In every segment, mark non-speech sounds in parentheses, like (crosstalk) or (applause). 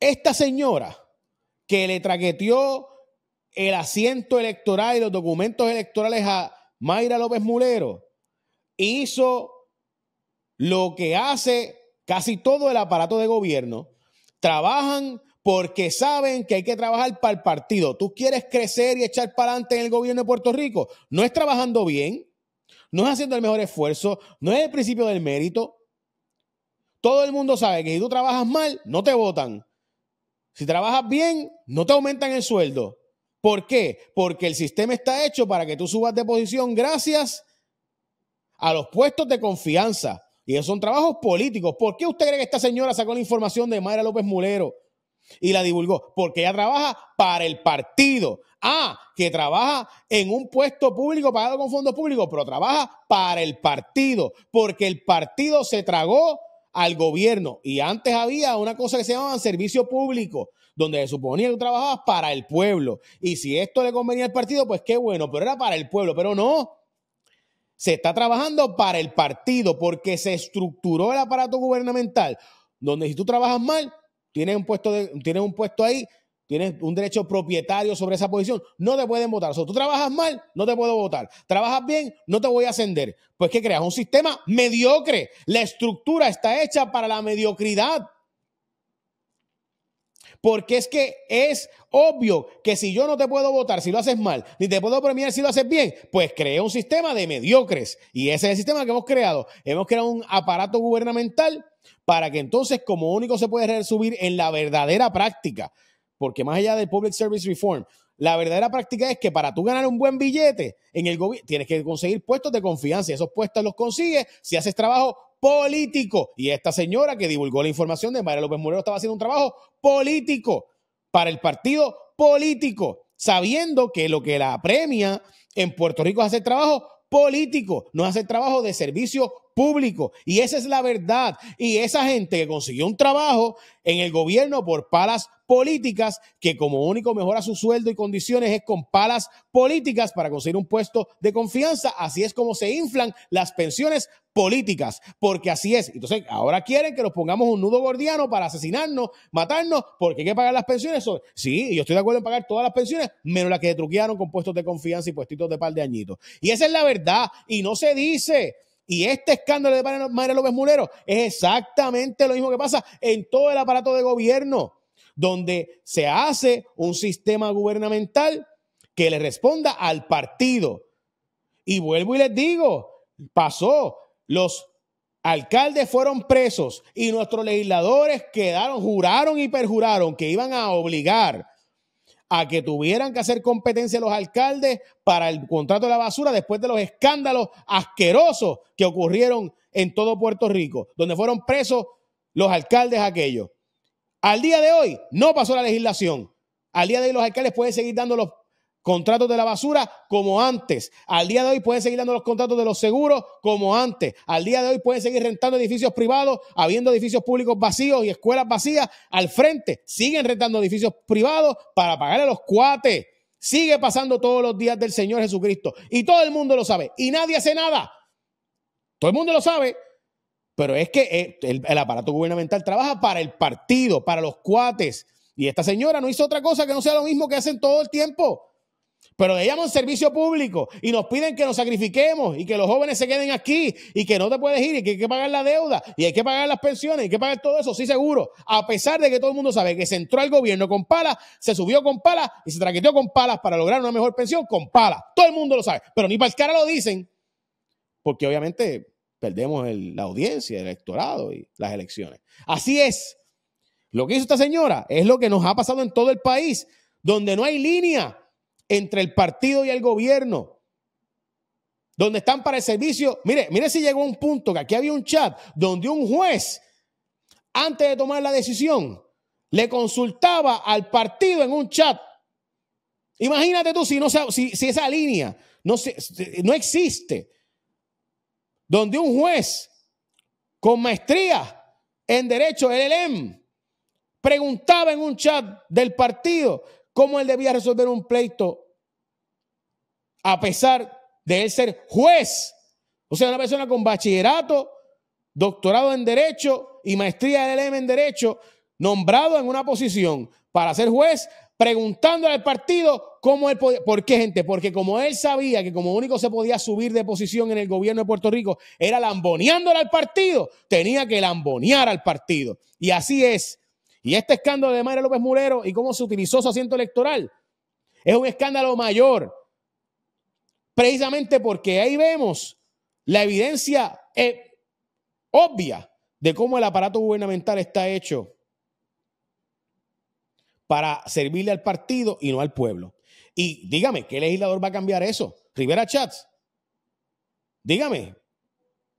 Esta señora que le traqueteó el asiento electoral y los documentos electorales a Mayra López Mulero, hizo lo que hace casi todo el aparato de gobierno. Trabajan porque saben que hay que trabajar para el partido. Tú quieres crecer y echar para adelante en el gobierno de Puerto Rico. No es trabajando bien, no es haciendo el mejor esfuerzo, no es el principio del mérito. Todo el mundo sabe que si tú trabajas mal, no te votan. Si trabajas bien, no te aumentan el sueldo. ¿Por qué? Porque el sistema está hecho para que tú subas de posición gracias a los puestos de confianza. Y esos son trabajos políticos. ¿Por qué usted cree que esta señora sacó la información de Mayra López Mulero y la divulgó? Porque ella trabaja para el partido. Ah, que trabaja en un puesto público pagado con fondos públicos, pero trabaja para el partido, porque el partido se tragó al gobierno. Y antes había una cosa que se llamaba servicio público, donde se suponía que tú trabajabas para el pueblo. Y si esto le convenía al partido, pues qué bueno, pero era para el pueblo, pero no. Se está trabajando para el partido porque se estructuró el aparato gubernamental, donde si tú trabajas mal, tienes un puesto, de, tienes un puesto ahí tienes un derecho propietario sobre esa posición, no te pueden votar. Si tú trabajas mal, no te puedo votar. Trabajas bien, no te voy a ascender. Pues que creas un sistema mediocre. La estructura está hecha para la mediocridad. Porque es que es obvio que si yo no te puedo votar si lo haces mal, ni te puedo premiar si lo haces bien, pues creé un sistema de mediocres. Y ese es el sistema que hemos creado. Hemos creado un aparato gubernamental para que entonces como único se puede subir en la verdadera práctica porque más allá del Public Service Reform, la verdadera práctica es que para tú ganar un buen billete en el gobierno, tienes que conseguir puestos de confianza y esos puestos los consigues si haces trabajo político. Y esta señora que divulgó la información de María López Moreno estaba haciendo un trabajo político para el partido político, sabiendo que lo que la premia en Puerto Rico es hacer trabajo político, no hacer trabajo de servicio Público. Y esa es la verdad. Y esa gente que consiguió un trabajo en el gobierno por palas políticas, que como único mejora su sueldo y condiciones es con palas políticas para conseguir un puesto de confianza. Así es como se inflan las pensiones políticas, porque así es. Entonces, ahora quieren que nos pongamos un nudo gordiano para asesinarnos, matarnos, porque hay que pagar las pensiones. Sí, yo estoy de acuerdo en pagar todas las pensiones, menos las que truquearon con puestos de confianza y puestitos de par de añitos. Y esa es la verdad, y no se dice. Y este escándalo de María López Mulero es exactamente lo mismo que pasa en todo el aparato de gobierno, donde se hace un sistema gubernamental que le responda al partido. Y vuelvo y les digo, pasó, los alcaldes fueron presos y nuestros legisladores quedaron, juraron y perjuraron que iban a obligar a que tuvieran que hacer competencia los alcaldes para el contrato de la basura después de los escándalos asquerosos que ocurrieron en todo Puerto Rico, donde fueron presos los alcaldes aquellos. Al día de hoy no pasó la legislación. Al día de hoy los alcaldes pueden seguir dando los Contratos de la basura como antes. Al día de hoy pueden seguir dando los contratos de los seguros como antes. Al día de hoy pueden seguir rentando edificios privados, habiendo edificios públicos vacíos y escuelas vacías al frente. Siguen rentando edificios privados para pagar a los cuates. Sigue pasando todos los días del Señor Jesucristo. Y todo el mundo lo sabe. Y nadie hace nada. Todo el mundo lo sabe. Pero es que eh, el, el, aparato gubernamental trabaja para el partido, para los cuates. Y esta señora no hizo otra cosa que no sea lo mismo que hacen todo el tiempo. Pero le llaman servicio público y nos piden que nos sacrifiquemos y que los jóvenes se queden aquí y que no te puedes ir y que hay que pagar la deuda y hay que pagar las pensiones y hay que pagar todo eso, sí seguro. A pesar de que todo el mundo sabe que se entró al gobierno con palas, se subió con palas y se traqueteó con palas para lograr una mejor pensión con palas. Todo el mundo lo sabe, pero ni para el cara lo dicen porque obviamente perdemos la audiencia, el electorado y las elecciones. Así es. Lo que hizo esta señora es lo que nos ha pasado en todo el país, donde no hay línea entre el partido y el gobierno, donde están para el servicio. Mire, mire si llegó un punto que aquí había un chat donde un juez, antes de tomar la decisión, le consultaba al partido en un chat. Imagínate tú si, no, si esa línea no, no existe, donde un juez con maestría en derecho, el LLM, e preguntaba en un chat del partido cómo él debía resolver un pleito a pesar de él ser juez. O sea, una persona con bachillerato, doctorado en Derecho y maestría del LM en Derecho, nombrado en una posición para ser juez, preguntándole al partido cómo él podía. ¿Por qué, gente? Porque como él sabía que como único se podía subir de posición en el gobierno de Puerto Rico era lamboneándole al partido, tenía que lambonear al partido. Y así es y este escándalo de María López Murero y cómo se utilizó su asiento electoral es un escándalo mayor. Precisamente porque ahí vemos la evidencia eh, obvia de cómo el aparato gubernamental está hecho para servirle al partido y no al pueblo. Y dígame, ¿qué legislador va a cambiar eso? Rivera Chats. Dígame,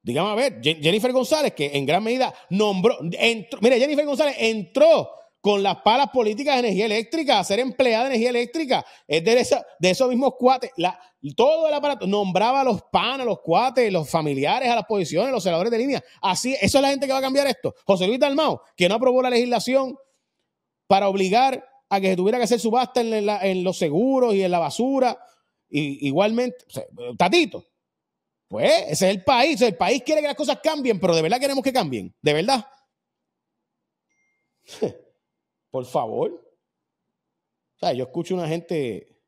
digamos a ver, Jennifer González, que en gran medida nombró, mira, mire, Jennifer González entró con las palas políticas de energía eléctrica, a ser empleada de energía eléctrica, es de, esos mismos cuates, todo el aparato, nombraba a los panas, los cuates, los familiares a las posiciones, los senadores de línea. Así, eso es la gente que va a cambiar esto. José Luis Dalmao, que no aprobó la legislación para obligar a que se tuviera que hacer subasta en, los seguros y en la basura, y, igualmente, Tatito, pues ese es el país. El país quiere que las cosas cambien, pero de verdad queremos que cambien. De verdad. (laughs) Por favor. O sea, yo escucho una gente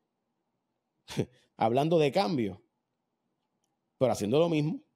(laughs) hablando de cambio, pero haciendo lo mismo.